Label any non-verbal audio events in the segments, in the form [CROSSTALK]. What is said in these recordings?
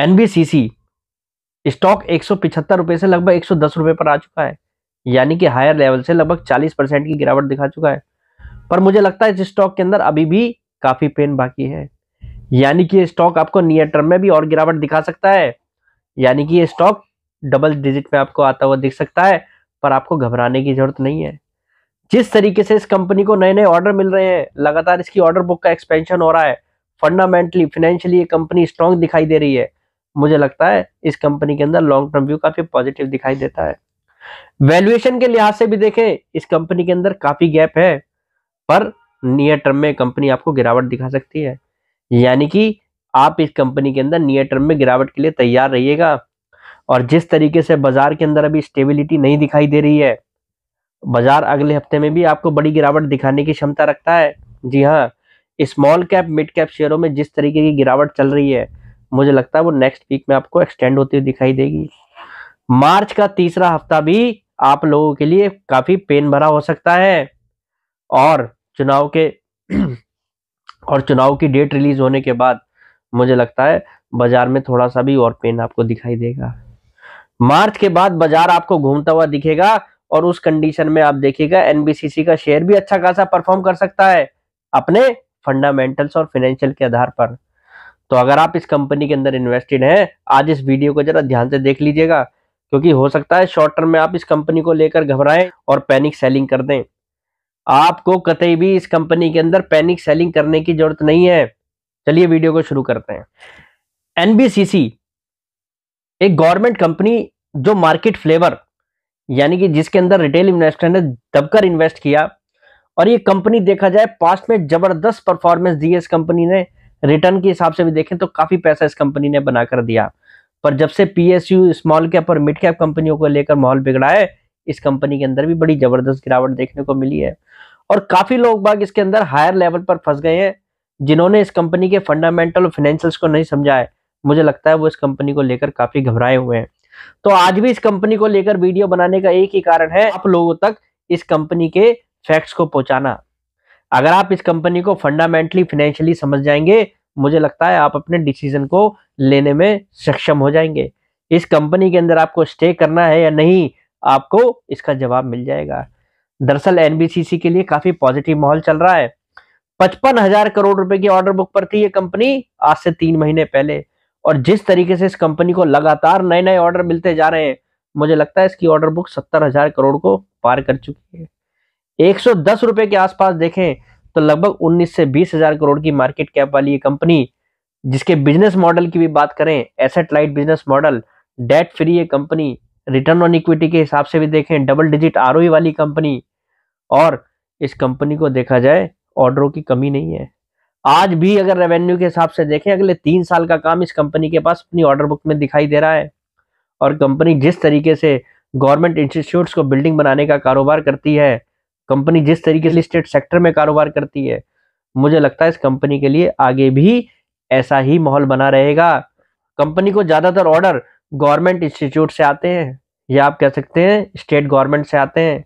N stock एक सौ से लगभग एक सौ पर आ चुका है यानी कि हायर लेवल से लगभग 40 परसेंट की गिरावट दिखा चुका है पर मुझे लगता है इस स्टॉक के अंदर अभी भी काफ़ी पेन बाकी है यानी कि ये स्टॉक आपको नियर टर्म में भी और गिरावट दिखा सकता है यानी कि ये स्टॉक डबल डिजिट में आपको आता हुआ दिख सकता है पर आपको घबराने की जरूरत नहीं है जिस तरीके से इस कंपनी को नए नए ऑर्डर मिल रहे हैं लगातार इसकी ऑर्डर बुक का एक्सपेंशन हो रहा है फंडामेंटली फाइनेंशियली ये कंपनी स्ट्रांग दिखाई दे रही है मुझे लगता है इस कंपनी के अंदर लॉन्ग टर्म व्यू काफी पॉजिटिव दिखाई देता है वैल्यूएशन के लिहाज से भी देखें इस कंपनी के अंदर काफी गैप है पर नियर टर्म में कंपनी आपको गिरावट दिखा सकती है यानी कि आप इस कंपनी के अंदर नियर टर्म में गिरावट के लिए तैयार रहिएगा और जिस तरीके से बाजार के अंदर अभी स्टेबिलिटी नहीं दिखाई दे रही है बाजार अगले हफ्ते में भी आपको बड़ी गिरावट दिखाने की क्षमता रखता है जी हाँ स्मॉल कैप मिड कैप शेयरों में जिस तरीके की गिरावट चल रही है मुझे लगता है वो नेक्स्ट वीक में आपको एक्सटेंड होती हुई दिखाई देगी मार्च का तीसरा हफ्ता भी आप लोगों के लिए काफी पेन भरा हो सकता है और चुनाव के [CLEARS THROAT] और चुनाव की डेट रिलीज होने के बाद मुझे लगता है बाजार में थोड़ा सा भी और पेन आपको दिखाई देगा मार्च के बाद बाजार आपको घूमता हुआ दिखेगा और उस कंडीशन में आप देखिएगा एनबीसीसी का शेयर भी अच्छा खासा परफॉर्म कर सकता है अपने फंडामेंटल्स और फाइनेंशियल के आधार पर तो अगर आप इस कंपनी के अंदर इन्वेस्टेड हैं आज इस वीडियो को जरा ध्यान से देख लीजिएगा क्योंकि हो सकता है शॉर्ट टर्म में आप इस कंपनी को लेकर घबराएं और पैनिक सेलिंग कर दें आपको कतई भी इस कंपनी के अंदर पैनिक सेलिंग करने की जरूरत नहीं है चलिए वीडियो को शुरू करते हैं एनबीसीसी एक गवर्नमेंट कंपनी जो मार्केट फ्लेवर यानी कि जिसके अंदर रिटेल इन्वेस्टर ने दबकर इन्वेस्ट किया और ये कंपनी देखा जाए पास्ट में जबरदस्त परफॉर्मेंस दी है इस कंपनी ने रिटर्न के हिसाब से भी देखें तो काफ़ी पैसा इस कंपनी ने बनाकर दिया पर जब से पी स्मॉल कैप और मिड कैप कंपनियों को लेकर माहौल बिगड़ा है इस कंपनी के अंदर भी बड़ी ज़बरदस्त गिरावट देखने को मिली है और काफ़ी लोग बाग इसके अंदर हायर लेवल पर फंस गए हैं जिन्होंने इस कंपनी के फंडामेंटल और फाइनेंशियल्स को नहीं समझा है मुझे लगता है वो इस कंपनी को लेकर काफ़ी घबराए हुए हैं तो आज भी इस कंपनी को लेकर वीडियो बनाने का एक ही कारण है आप लोगों तक इस कंपनी के फैक्ट्स को पहुंचाना अगर आप इस कंपनी को फंडामेंटली फाइनेंशियली समझ जाएंगे मुझे लगता है आप अपने डिसीजन को लेने में सक्षम हो जाएंगे इस कंपनी के अंदर आपको स्टे करना है या नहीं आपको इसका जवाब मिल जाएगा दरअसल एनबीसीसी के लिए काफी पॉजिटिव माहौल चल रहा है पचपन हजार करोड़ रुपए की ऑर्डर बुक पर थी ये कंपनी आज से तीन महीने पहले और जिस तरीके से इस कंपनी को लगातार नए नए ऑर्डर मिलते जा रहे हैं मुझे लगता है इसकी ऑर्डर बुक सत्तर हजार करोड़ को पार कर चुकी है एक सौ के आसपास देखें तो लगभग 19 से बीस हजार करोड़ की मार्केट कैप वाली ये कंपनी जिसके बिजनेस मॉडल की भी बात करें asset light business model debt free ये कंपनी रिटर्न ऑन इक्विटी के हिसाब से भी देखें डबल डिजिट आर वाली कंपनी और इस कंपनी को देखा जाए ऑर्डरों की कमी नहीं है आज भी अगर रेवेन्यू के हिसाब से देखें अगले तीन साल का काम इस कंपनी के पास अपनी ऑर्डर बुक में दिखाई दे रहा है और कंपनी जिस तरीके से गवर्नमेंट इंस्टीट्यूट्स को बिल्डिंग बनाने का कारोबार करती है कंपनी जिस तरीके से लिस्टेड सेक्टर में कारोबार करती है मुझे लगता है इस कंपनी के लिए आगे भी ऐसा ही माहौल बना रहेगा कंपनी को ज़्यादातर ऑर्डर गवर्नमेंट इंस्टीट्यूट से आते हैं या आप कह सकते हैं स्टेट गवर्नमेंट से आते हैं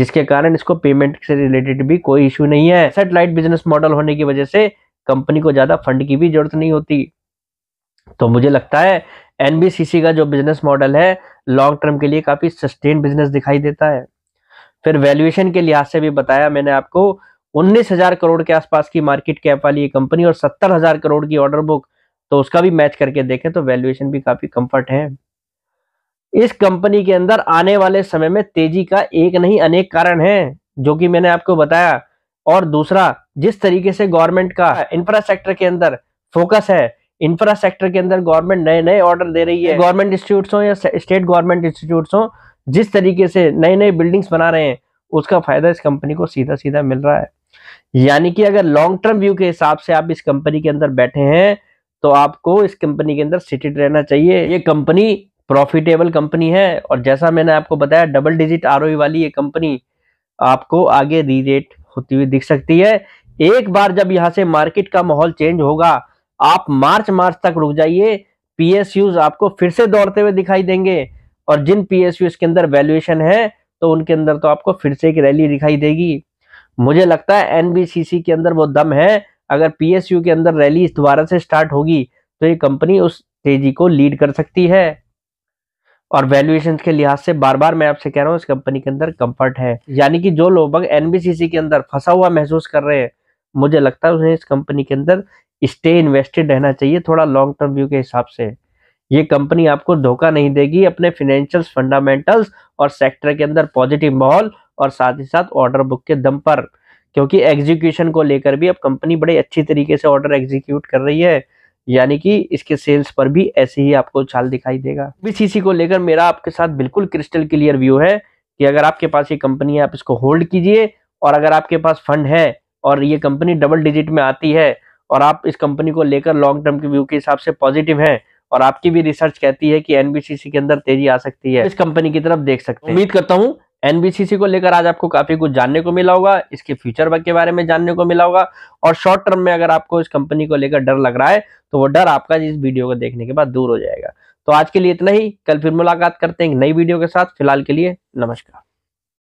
जिसके कारण इसको पेमेंट से रिलेटेड भी कोई इश्यू नहीं है सेटेलाइट बिजनेस मॉडल होने की वजह से कंपनी को ज़्यादा फंड की भी जरूरत नहीं होती तो मुझे लगता है एनबीसीसी का जो बिजनेस मॉडल है लॉन्ग टर्म के लिए काफ़ी सस्टेन बिजनेस दिखाई देता है फिर वैल्यूएशन के लिहाज से भी बताया मैंने आपको उन्नीस हजार करोड़ के आसपास की मार्केट कैप वाली ये कंपनी और सत्तर हजार करोड़ की ऑर्डर बुक तो उसका भी मैच करके देखें तो वैल्यूएशन भी काफी कंफर्ट है इस कंपनी के अंदर आने वाले समय में तेजी का एक नहीं अनेक कारण है जो कि मैंने आपको बताया और दूसरा जिस तरीके से गवर्नमेंट का इंफ्रास्ट्रक्चर के अंदर फोकस है इंफ्रास्ट्रक्चर के अंदर गवर्नमेंट नए नए ऑर्डर दे रही है गवर्नमेंट इंस्टीट्यूट हो या स्टेट गवर्नमेंट इंस्टीट्यूट हो जिस तरीके से नए नए बिल्डिंग्स बना रहे हैं उसका फायदा इस कंपनी को सीधा सीधा मिल रहा है यानी कि अगर लॉन्ग टर्म व्यू के हिसाब से आप इस कंपनी के अंदर बैठे हैं तो आपको इस कंपनी के अंदर सिटेड रहना चाहिए ये कंपनी प्रॉफिटेबल कंपनी है और जैसा मैंने आपको बताया डबल डिजिट आर वाली ये कंपनी आपको आगे रीरेट होती हुई दिख सकती है एक बार जब यहाँ से मार्केट का माहौल चेंज होगा आप मार्च मार्च तक रुक जाइए पीएसयूज आपको फिर से दौड़ते हुए दिखाई देंगे और जिन पीएसयूज के अंदर वैल्यूएशन है तो उनके अंदर तो आपको फिर से एक रैली दिखाई देगी मुझे लगता है एनबीसीसी के अंदर वो दम है अगर पीएसयू के अंदर रैली दोबारा से स्टार्ट होगी तो ये कंपनी उस तेजी को लीड कर सकती है और वैल्यूएशन के लिहाज से बार बार मैं आपसे कह रहा हूँ इस कंपनी के अंदर कंफर्ट है यानी कि जो लोग एनबीसीसी के अंदर फंसा हुआ महसूस कर रहे हैं मुझे लगता है उन्हें इस कंपनी के अंदर स्टे इन्वेस्टेड रहना चाहिए थोड़ा लॉन्ग टर्म व्यू के हिसाब से ये कंपनी आपको धोखा नहीं देगी अपने फिनेंशियल फंडामेंटल्स और सेक्टर के अंदर पॉजिटिव माहौल और साथ ही साथ ऑर्डर बुक के दम पर क्योंकि एग्जीक्यूशन को लेकर भी अब कंपनी बड़े अच्छी तरीके से ऑर्डर एग्जीक्यूट कर रही है यानी कि इसके सेल्स पर भी ऐसे ही आपको चाल दिखाई देगा बीसीसी को लेकर मेरा आपके साथ बिल्कुल क्रिस्टल क्लियर व्यू है कि अगर आपके पास ये कंपनी है आप इसको होल्ड कीजिए और अगर आपके पास फंड है और ये कंपनी डबल डिजिट में आती है और आप इस कंपनी को लेकर लॉन्ग टर्म के व्यू के हिसाब से पॉजिटिव हैं और आपकी भी रिसर्च कहती है कि एनबीसीसी के अंदर तेजी आ सकती है इस कंपनी की तरफ देख सकते हैं उम्मीद करता हूँ एनबीसीसी को लेकर आज आपको काफी कुछ जानने को मिला होगा इसके फ्यूचर के बारे में जानने को मिला होगा और शॉर्ट टर्म में अगर आपको इस कंपनी को लेकर डर लग रहा है तो वो डर आपका इस वीडियो को देखने के बाद दूर हो जाएगा तो आज के लिए इतना ही कल फिर मुलाकात करते हैं नई वीडियो के साथ फिलहाल के लिए नमस्कार